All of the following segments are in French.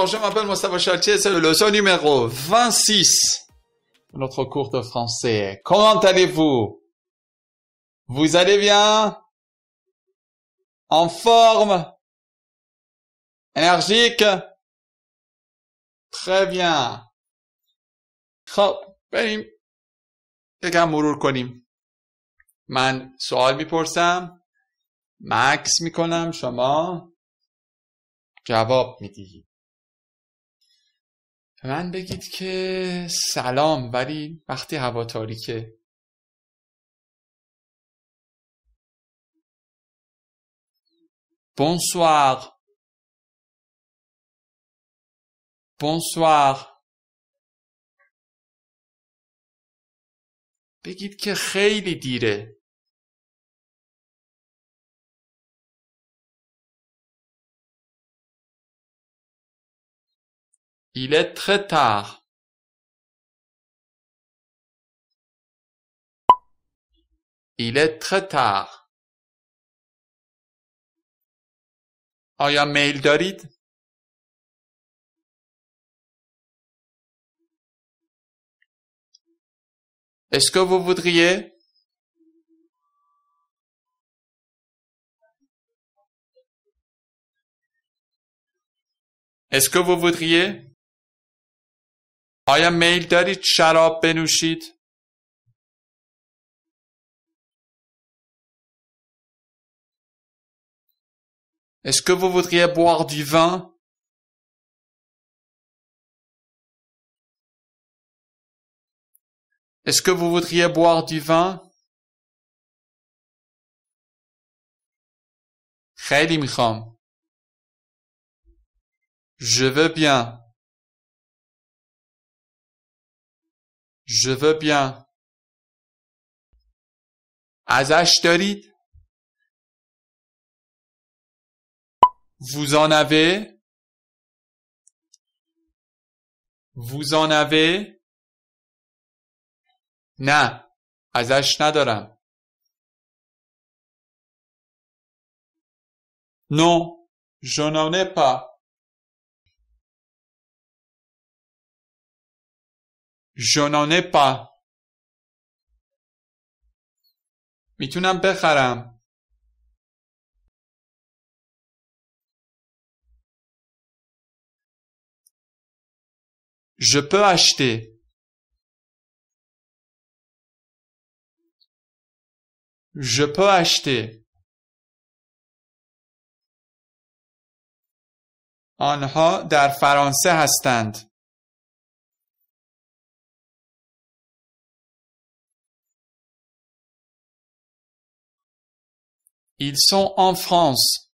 Bonjour, je m'appelle Moustapha Chartier, c'est le leçon numéro 26 de notre cours de français. Comment allez-vous Vous allez bien En forme Énergique Très bien. من بگید که سلام ولی وقتی هوا تاریکه بونسوار، بونسوار. بگید که خیلی دیره. Il est très tard. Il est très tard. آیا est Est-ce que vous voudriez Est-ce que vous voudriez est Est-ce que vous voudriez boire du vin? Est-ce que vous voudriez boire du vin? Je veux bien. Je veux bien. ازش دارید؟ Vous en avez? Vous en avez? na, ازش ندارم. Non, je n'en ai pas. Je n'en ai pas. میتونم بخرم. Je peux acheter. Je peux acheter. آنها در فرانسه هستند. Ils sont en France.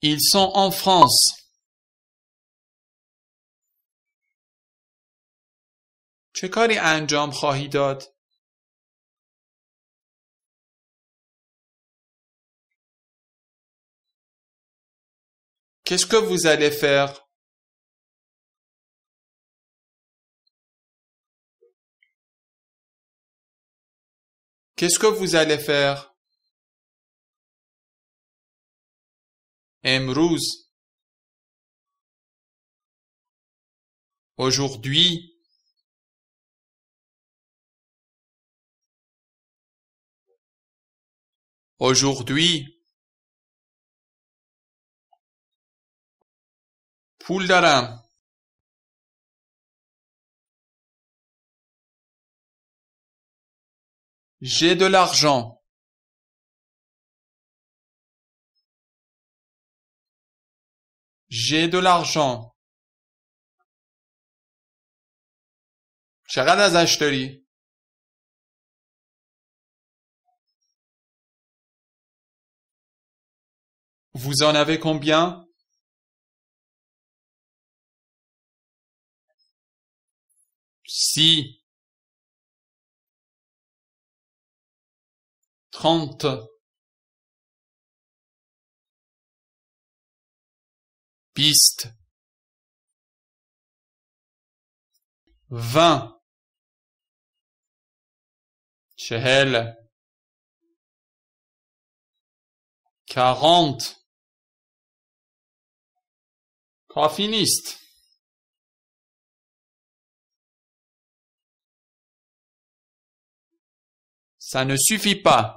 Ils sont en France. quest Qu'est-ce que vous allez faire Qu'est-ce que vous allez faire Emrouz. Aujourd'hui. Aujourd'hui. POULE D'ARAM J'ai de l'argent. J'ai de l'argent. چقدر ازش Vous en avez combien? Si trente piste vingt Chehel quarante profinistes. Ça ne suffit pas.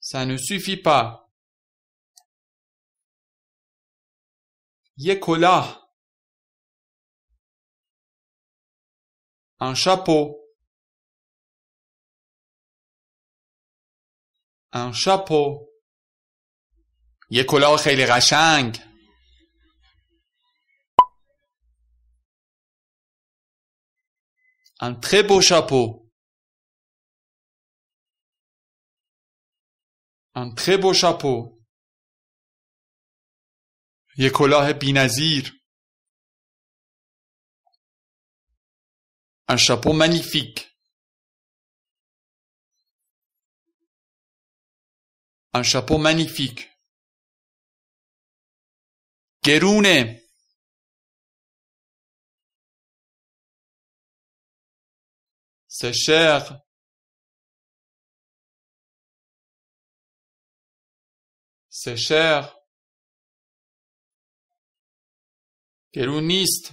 Ça ne suffit pas. Yekola. Un chapeau. Un chapeau. Yekola ان تری شپو، ان تری شپو، یکوله پی نزیر، ان شپو منیفیک، ان شپو منیفیک، c'est cher. C'est cher. Queluniste.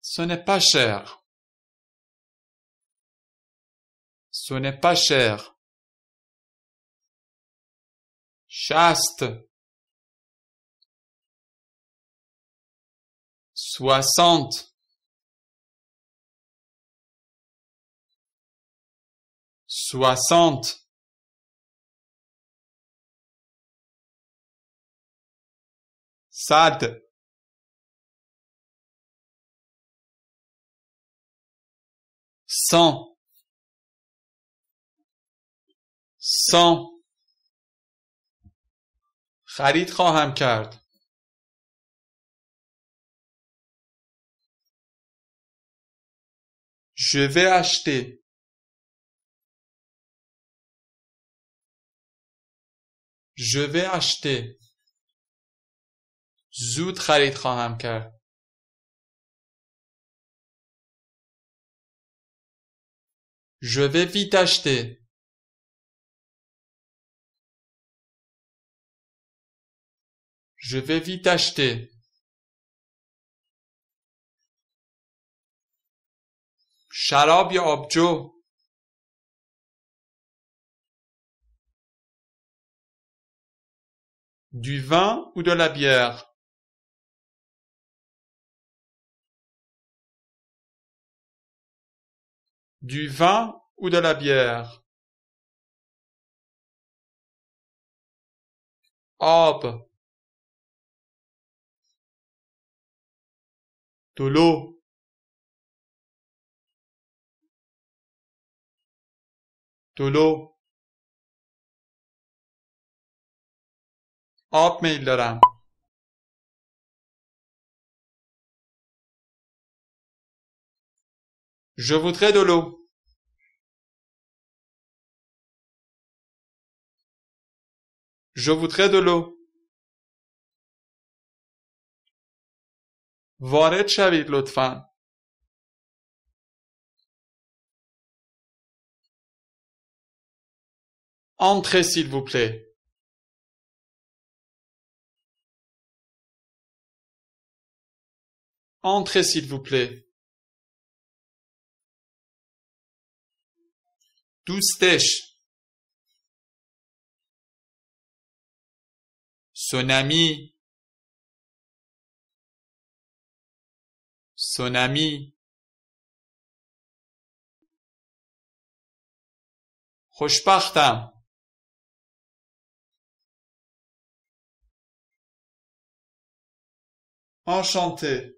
Ce n'est pas cher. Ce n'est pas cher. Chaste. Soixante. soixante Sade cent cent Je vais acheter Je vais acheter. زود خرید خواهم کرد. Je vais vite acheter. Je vais vite acheter. شراب یا آبجو Du vin ou de la bière Du vin ou de la bière Hop. Tolo. Tolo. Je voudrais de l'eau. Je voudrais de l'eau. وارد l'autre fin. Entrez s'il vous plaît. Entrez s'il vous plaît. Doustèche. Son Sonami. Son Enchanté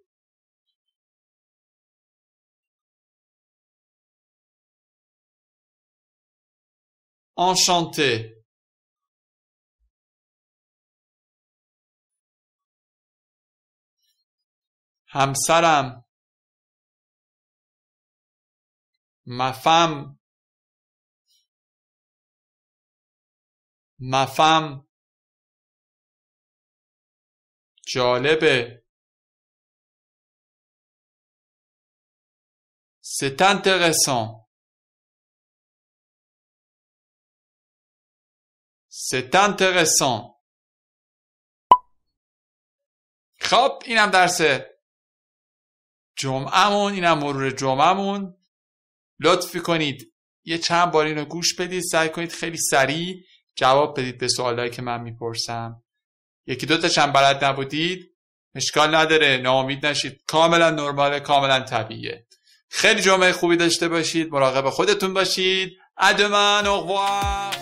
enchanté Hamsaram. ma femme ma femme C'est intéressant. C'est intéressant. خب اینم درس جمعمون اینم مرور جمعمون لطفی کنید یه چند بار اینو گوش بدید سعی کنید خیلی سریع جواب بدید به سوالایی که من میپرسم یکی دو چند بلد نبودید اشکال نداره ناامید نشید کاملا نرماله کاملا طبیعیه خیلی جمعه خوبی داشته باشید مراقب خودتون باشید ادمن اغوار